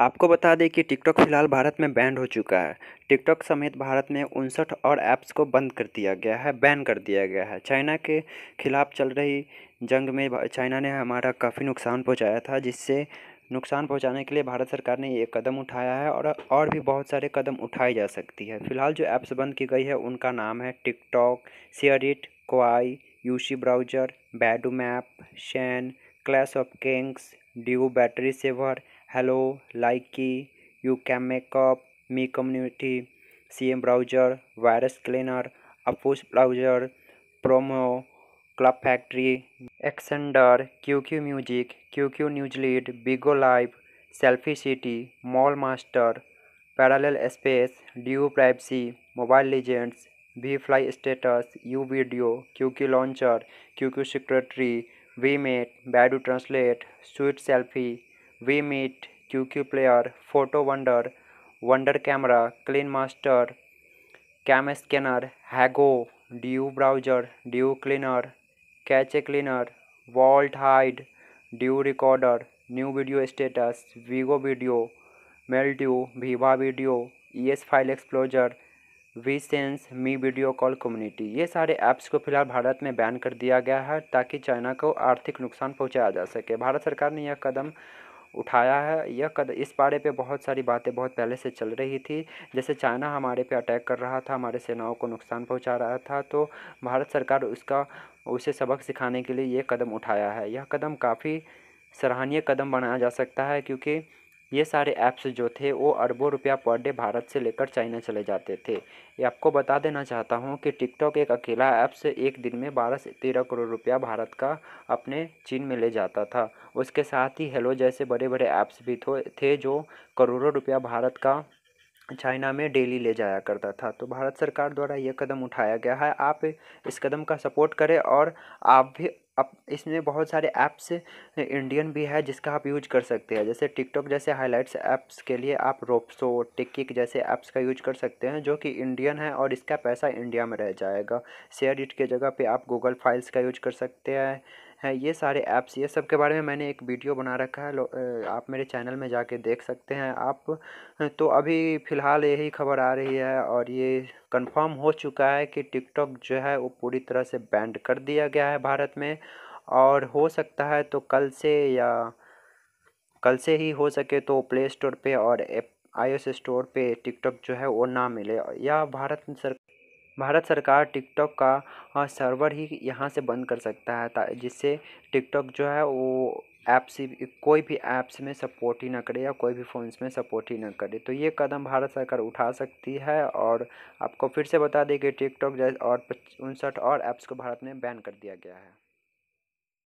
आपको बता दें कि टिकटॉक फिलहाल भारत में बैंड हो चुका है टिकटॉक समेत भारत में उनसठ और ऐप्स को बंद कर दिया गया है बैन कर दिया गया है चाइना के खिलाफ चल रही जंग में चाइना ने हमारा काफ़ी नुकसान पहुंचाया था जिससे नुकसान पहुंचाने के लिए भारत सरकार ने ये कदम उठाया है और और भी बहुत सारे कदम उठाए जा सकती है फिलहाल जो ऐप्स बंद की गई है उनका नाम है TikTok SHAREit it Kwai browser Baidu map Shein Clash of Kings DU battery saver Helo Likee YouCam makeup Mi community M browser virus cleaner APUS browser promo club factory Xender Q Q music Q Q news lead Bigo live selfie city mall master parallel space DU privacy mobile legends V fly status U video Q Q launcher Q Q secretary V mate Baidu translate sweet selfie we meet Q Q player photo wonder wonder camera clean master cam scanner Hago DU browser DU cleaner cache cleaner vault hide DU recorder new video status Vigo video मेल्ड्यू Viva video E S file explorer we sense Mi video call community ये सारे apps को फिलहाल भारत में ban कर दिया गया है ताकि चाइना को आर्थिक नुकसान पहुंचाया जा सके भारत सरकार ने यह कदम उठाया है यह कद इस बारे पे बहुत सारी बातें बहुत पहले से चल रही थी जैसे चाइना हमारे पे अटैक कर रहा था हमारे सेनाओं को नुकसान पहुंचा रहा था तो भारत सरकार उसका उसे सबक सिखाने के लिए ये कदम उठाया है यह कदम काफ़ी सराहनीय कदम बनाया जा सकता है क्योंकि ये सारे ऐप्स जो थे वो अरबों रुपया पर डे भारत से लेकर चाइना चले जाते थे ये आपको बता देना चाहता हूँ कि टिकटॉक एक अकेला ऐप्स एक दिन में बारह से तेरह करोड़ रुपया भारत का अपने चीन में ले जाता था उसके साथ ही हेलो जैसे बड़े बड़े ऐप्स भी थे जो करोड़ों रुपया भारत का चाइना में डेली ले जाया करता था तो भारत सरकार द्वारा यह कदम उठाया गया है आप इस कदम का सपोर्ट करें और आप भी आप इसमें बहुत सारे ऐप्स इंडियन भी है जिसका आप यूज कर सकते हैं जैसे टिकटॉक जैसे हाईलाइट्स ऐप्स के लिए आप रोपसो टिकिक जैसे ऐप्स का यूज कर सकते हैं जो कि इंडियन है और इसका पैसा इंडिया में रह जाएगा शेयर इट के जगह पे आप गूगल फाइल्स का यूज कर सकते हैं हैं ये सारे ऐप्स ये सब के बारे में मैंने एक वीडियो बना रखा है आप मेरे चैनल में जाके देख सकते हैं आप तो अभी फ़िलहाल यही खबर आ रही है और ये कंफर्म हो चुका है कि टिकटॉक जो है वो पूरी तरह से बैंड कर दिया गया है भारत में और हो सकता है तो कल से या कल से ही हो सके तो प्ले स्टोर पर और आई स्टोर पे टिकटॉक जो है वो ना मिले या भारत सरकार भारत सरकार टिकटॉक का सर्वर ही यहाँ से बंद कर सकता है जिससे टिकटॉक जो है वो ऐप्स कोई भी ऐप्स में सपोर्ट ही ना करे या कोई भी फ़ोन्स में सपोर्ट ही ना करे तो ये कदम भारत सरकार उठा सकती है और आपको फिर से बता दें कि टिकटॉक और उनसठ और ऐप्स को भारत में बैन कर दिया गया है